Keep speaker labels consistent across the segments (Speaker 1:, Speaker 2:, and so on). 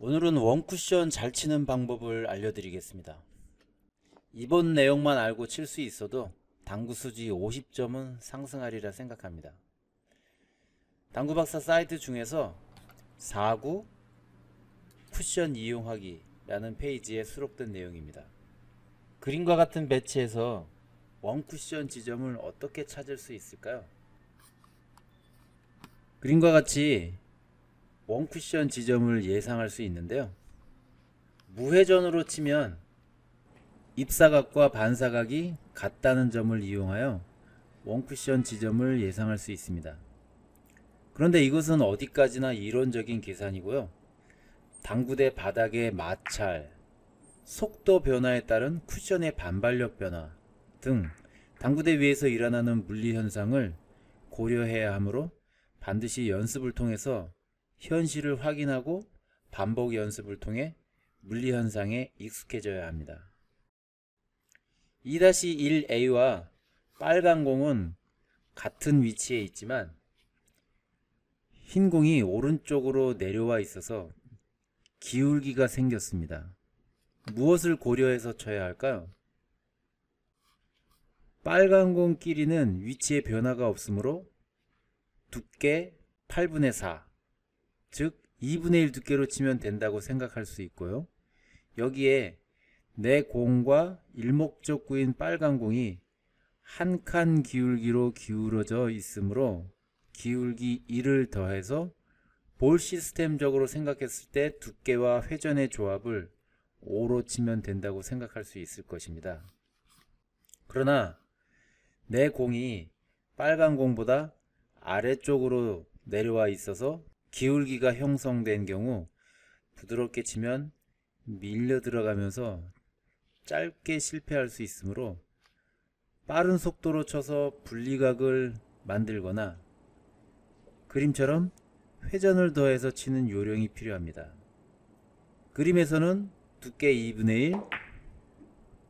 Speaker 1: 오늘은 원쿠션 잘 치는 방법을 알려드리겠습니다. 이번 내용만 알고 칠 수 있어도 당구 수지 50점은 상승하리라 생각합니다. 당구박사 사이트 중에서 4구 쿠션 이용하기 라는 페이지에 수록된 내용입니다. 그림과 같은 배치에서 원쿠션 지점을 어떻게 찾을 수 있을까요? 그림과 같이 원쿠션 지점을 예상할 수 있는데요. 무회전으로 치면 입사각과 반사각이 같다는 점을 이용하여 원쿠션 지점을 예상할 수 있습니다. 그런데 이것은 어디까지나 이론적인 계산이고요. 당구대 바닥의 마찰, 속도 변화에 따른 쿠션의 반발력 변화 등 당구대 위에서 일어나는 물리 현상을 고려해야 하므로 반드시 연습을 통해서 현실을 확인하고 반복 연습을 통해 물리현상에 익숙해져야 합니다. 2-1A와 빨간 공은 같은 위치에 있지만 흰 공이 오른쪽으로 내려와 있어서 기울기가 생겼습니다. 무엇을 고려해서 쳐야 할까요? 빨간 공끼리는 위치의 변화가 없으므로 두께 8분의 4, 즉 2분의 1 두께로 치면 된다고 생각할 수 있고요. 여기에 내 공과 일목적구인 빨간 공이 한 칸 기울기로 기울어져 있으므로 기울기 1을 더해서 볼 시스템적으로 생각했을 때 두께와 회전의 조합을 5로 치면 된다고 생각할 수 있을 것입니다. 그러나 내 공이 빨간 공보다 아래쪽으로 내려와 있어서 기울기가 형성된 경우 부드럽게 치면 밀려 들어가면서 짧게 실패할 수 있으므로 빠른 속도로 쳐서 분리각을 만들거나 그림처럼 회전을 더해서 치는 요령이 필요합니다. 그림에서는 두께 2분의 1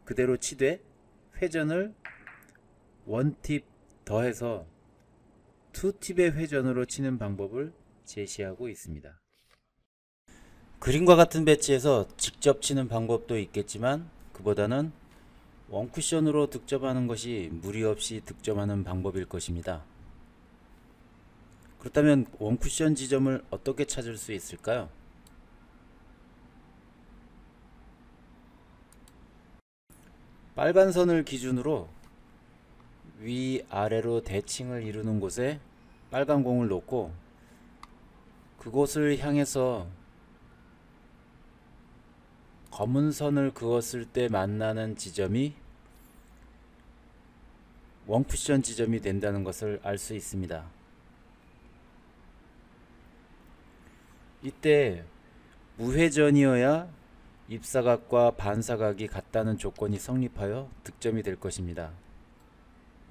Speaker 1: 그대로 치되 회전을 원팁 더해서 투팁의 회전으로 치는 방법을 제시하고 있습니다. 그림과 같은 배치에서 직접 치는 방법도 있겠지만 그보다는 원쿠션으로 득점하는 것이 무리 없이 득점하는 방법일 것입니다. 그렇다면 원쿠션 지점을 어떻게 찾을 수 있을까요? 빨간 선을 기준으로 위아래로 대칭을 이루는 곳에 빨간 공을 놓고 그곳을 향해서 검은 선을 그었을 때 만나는 지점이 원쿠션 지점이 된다는 것을 알 수 있습니다. 이때 무회전이어야 입사각과 반사각이 같다는 조건이 성립하여 득점이 될 것입니다.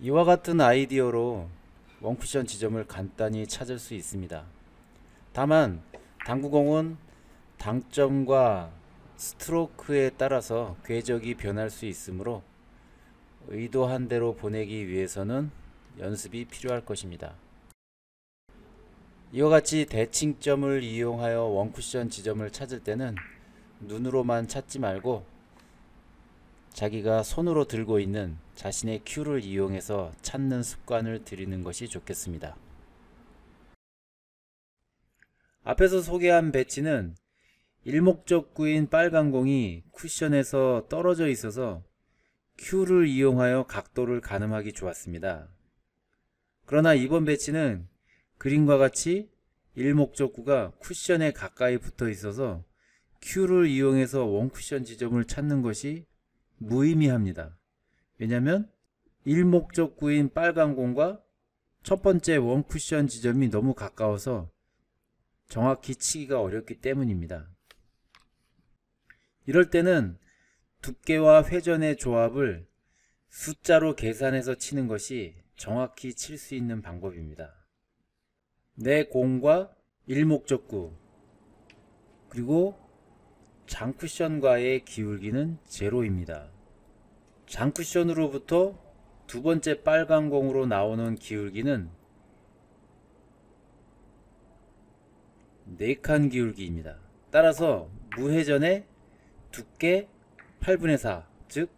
Speaker 1: 이와 같은 아이디어로 원쿠션 지점을 간단히 찾을 수 있습니다. 다만 당구공은 당점과 스트로크에 따라서 궤적이 변할 수 있으므로 의도한 대로 보내기 위해서는 연습이 필요할 것입니다. 이와 같이 대칭점을 이용하여 원쿠션 지점을 찾을 때는 눈으로만 찾지 말고 자기가 손으로 들고 있는 자신의 큐를 이용해서 찾는 습관을 들이는 것이 좋겠습니다. 앞에서 소개한 배치는 일목적구인 빨간 공이 쿠션에서 떨어져 있어서 Q를 이용하여 각도를 가늠하기 좋았습니다. 그러나 이번 배치는 그림과 같이 일목적구가 쿠션에 가까이 붙어 있어서 Q를 이용해서 원쿠션 지점을 찾는 것이 무의미합니다. 왜냐하면 일목적구인 빨간 공과 첫 번째 원쿠션 지점이 너무 가까워서 정확히 치기가 어렵기 때문입니다. 이럴 때는 두께와 회전의 조합을 숫자로 계산해서 치는 것이 정확히 칠 수 있는 방법입니다. 내 공과 일목적구 그리고 장쿠션과의 기울기는 제로입니다. 장쿠션으로부터 두 번째 빨간 공으로 나오는 기울기는 4칸 기울기입니다. 따라서 무회전의 두께 8분의 4, 즉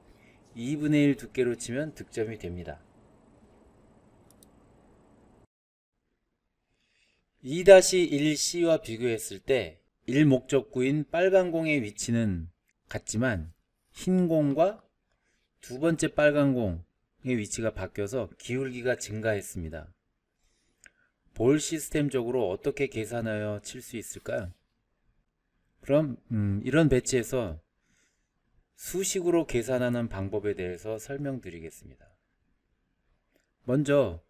Speaker 1: 2분의 1 두께로 치면 득점이 됩니다. 2-1C와 비교했을 때 1목적구인 빨간 공의 위치는 같지만 흰 공과 두 번째 빨간 공의 위치가 바뀌어서 기울기가 증가했습니다. 볼 시스템적으로 어떻게 계산하여 칠 수 있을까요? 그럼 음, 이런 배치에서 수식으로 계산하는 방법에 대해서 설명드리겠습니다. 먼저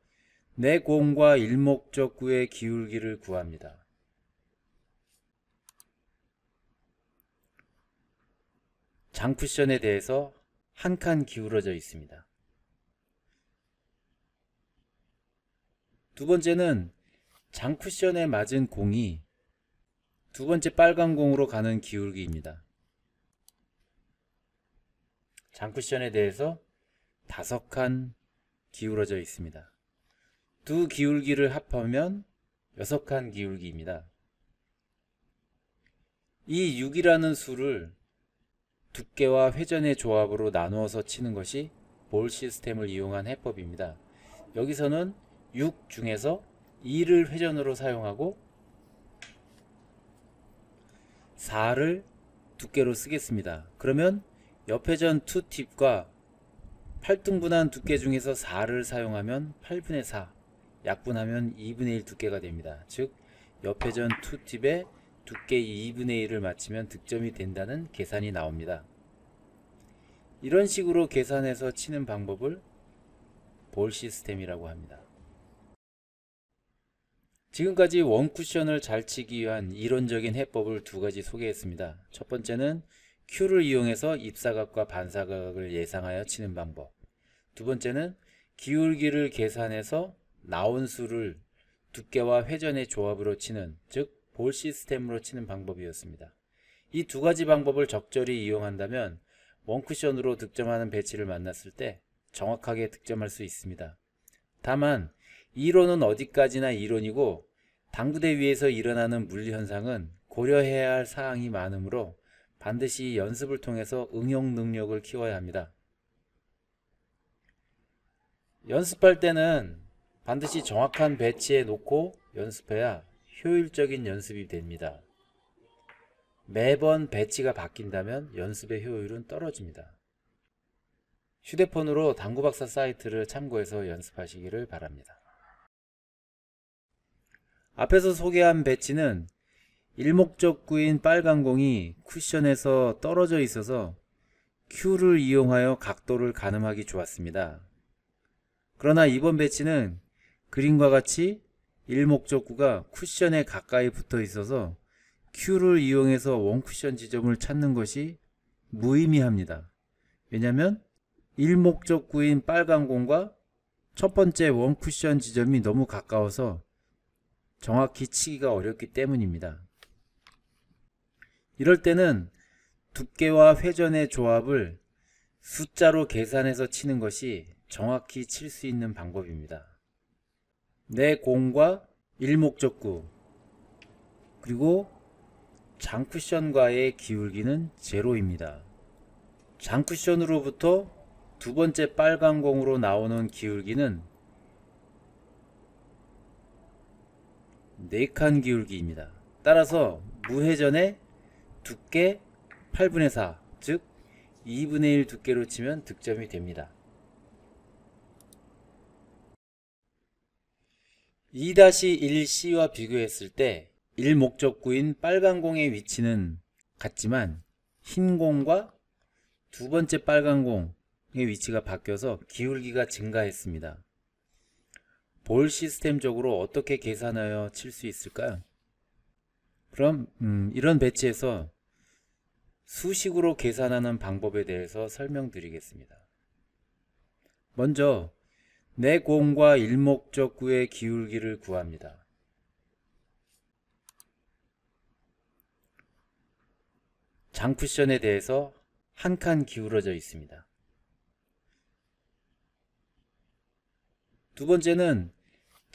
Speaker 1: 내 공과 일목적구의 기울기를 구합니다. 장쿠션에 대해서 한 칸 기울어져 있습니다. 두 번째는 장쿠션에 맞은 공이 두 번째 빨간 공으로 가는 기울기입니다. 장쿠션에 대해서 다섯 칸 기울어져 있습니다. 두 기울기를 합하면 여섯 칸 기울기입니다. 이 6이라는 수를 두께와 회전의 조합으로 나누어서 치는 것이 볼 시스템을 이용한 해법입니다. 여기서는 6 중에서 2를 회전으로 사용하고 4를 두께로 쓰겠습니다. 그러면 옆회전 2팁과 팔등분한 두께 중에서 4를 사용하면 8분의 4, 약분하면 2분의 1 두께가 됩니다. 즉 옆회전 2팁에 두께 2분의 1을 맞추면 득점이 된다는 계산이 나옵니다. 이런 식으로 계산해서 치는 방법을 볼 시스템이라고 합니다. 지금까지 원쿠션을 잘 치기 위한 이론적인 해법을 두 가지 소개했습니다. 첫 번째는 큐를 이용해서 입사각과 반사각을 예상하여 치는 방법. 두 번째는 기울기를 계산해서 나온 수를 두께와 회전의 조합으로 치는, 즉, 볼 시스템으로 치는 방법이었습니다. 이 두 가지 방법을 적절히 이용한다면 원쿠션으로 득점하는 배치를 만났을 때 정확하게 득점할 수 있습니다. 다만, 이론은 어디까지나 이론이고 당구대 위에서 일어나는 물리 현상은 고려해야 할 사항이 많으므로 반드시 연습을 통해서 응용 능력을 키워야 합니다. 연습할 때는 반드시 정확한 배치에 놓고 연습해야 효율적인 연습이 됩니다. 매번 배치가 바뀐다면 연습의 효율은 떨어집니다. 휴대폰으로 당구박사 사이트를 참고해서 연습하시기를 바랍니다. 앞에서 소개한 배치는 일목적구인 빨간 공이 쿠션에서 떨어져 있어서 Q를 이용하여 각도를 가늠하기 좋았습니다. 그러나 이번 배치는 그림과 같이 일목적구가 쿠션에 가까이 붙어 있어서 Q를 이용해서 원쿠션 지점을 찾는 것이 무의미합니다. 왜냐하면 일목적구인 빨간 공과 첫 번째 원쿠션 지점이 너무 가까워서 정확히 치기가 어렵기 때문입니다. 이럴 때는 두께와 회전의 조합을 숫자로 계산해서 치는 것이 정확히 칠 수 있는 방법입니다. 내 공과 일목적구 그리고 장쿠션과의 기울기는 제로입니다. 장쿠션으로부터 두 번째 빨간 공으로 나오는 기울기는 4칸 기울기입니다. 따라서 무회전의 두께 8분의 4, 즉 2분의 1 두께로 치면 득점이 됩니다. 2-1C와 비교했을 때 1목적구인 빨간 공의 위치는 같지만 흰 공과 두 번째 빨간 공의 위치가 바뀌어서 기울기가 증가했습니다. 볼 시스템적으로 어떻게 계산하여 칠 수 있을까요? 그럼 음, 이런 배치에서 수식으로 계산하는 방법에 대해서 설명드리겠습니다. 먼저 내 공과 일목적구의 기울기를 구합니다. 장쿠션에 대해서 한 칸 기울어져 있습니다. 두 번째는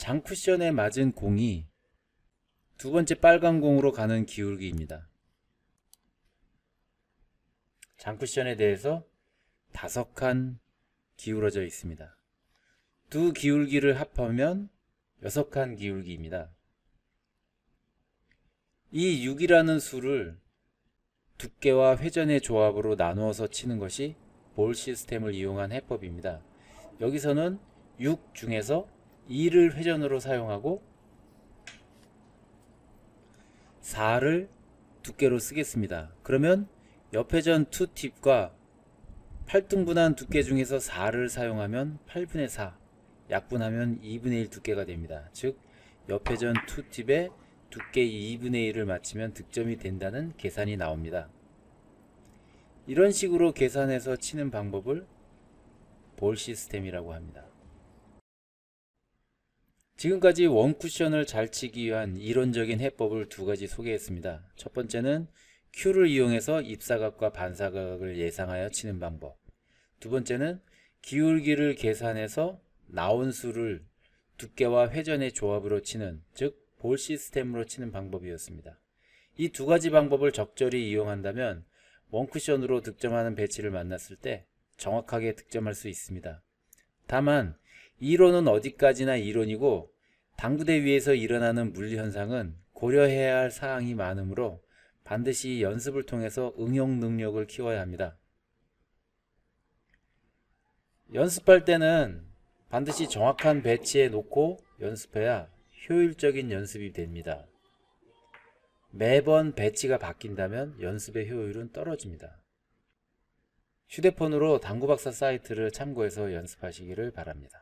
Speaker 1: 장쿠션에 맞은 공이 두 번째 빨간 공으로 가는 기울기입니다. 장쿠션에 대해서 다섯 칸 기울어져 있습니다. 두 기울기를 합하면 여섯 칸 기울기입니다. 이 6이라는 수를 두께와 회전의 조합으로 나누어서 치는 것이 볼 시스템을 이용한 해법입니다. 여기서는 6 중에서 2를 회전으로 사용하고 4를 두께로 쓰겠습니다. 그러면 옆회전 2팁과 8등분한 두께 중에서 4를 사용하면 8분의 4, 약분하면 2분의 1 두께가 됩니다. 즉 옆회전 2팁에 두께 2분의 1을 맞추면 득점이 된다는 계산이 나옵니다. 이런 식으로 계산해서 치는 방법을 볼 시스템이라고 합니다. 지금까지 원쿠션을 잘 치기 위한 이론적인 해법을 두 가지 소개했습니다. 첫 번째는 큐를 이용해서 입사각과 반사각을 예상하여 치는 방법. 두 번째는 기울기를 계산해서 나온 수를 두께와 회전의 조합으로 치는, 즉, 볼 시스템으로 치는 방법이었습니다. 이 두 가지 방법을 적절히 이용한다면 원쿠션으로 득점하는 배치를 만났을 때 정확하게 득점할 수 있습니다. 다만, 이론은 어디까지나 이론이고 당구대 위에서 일어나는 물리 현상은 고려해야 할 사항이 많으므로 반드시 연습을 통해서 응용 능력을 키워야 합니다. 연습할 때는 반드시 정확한 배치에 놓고 연습해야 효율적인 연습이 됩니다. 매번 배치가 바뀐다면 연습의 효율은 떨어집니다. 휴대폰으로 당구박사 사이트를 참고해서 연습하시기를 바랍니다.